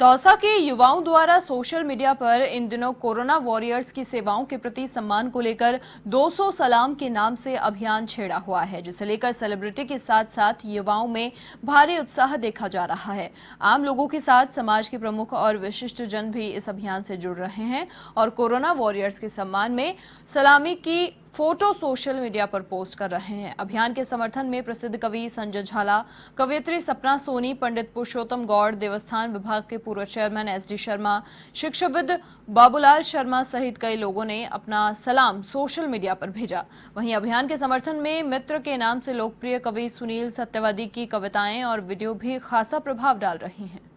दौसा के युवाओं द्वारा सोशल मीडिया पर इन दिनों कोरोना वॉरियर्स की सेवाओं के प्रति सम्मान को लेकर 200 सलाम के नाम से अभियान छेड़ा हुआ है जिसे लेकर सेलिब्रिटी के साथ साथ युवाओं में भारी उत्साह देखा जा रहा है आम लोगों के साथ समाज के प्रमुख और विशिष्ट जन भी इस अभियान से जुड़ रहे हैं और कोरोना वॉरियर्स के सम्मान में सलामी की फोटो सोशल मीडिया पर पोस्ट कर रहे हैं अभियान के समर्थन में प्रसिद्ध कवि संजय झाला कवयित्री सपना सोनी पंडित पुरुषोत्तम गौड़ देवस्थान विभाग के पूर्व चेयरमैन एस डी शर्मा शिक्षाविद बाबूलाल शर्मा सहित कई लोगों ने अपना सलाम सोशल मीडिया पर भेजा वहीं अभियान के समर्थन में मित्र के नाम से लोकप्रिय कवि सुनील सत्यवादी की कविताएं और वीडियो भी खासा प्रभाव डाल रही हैं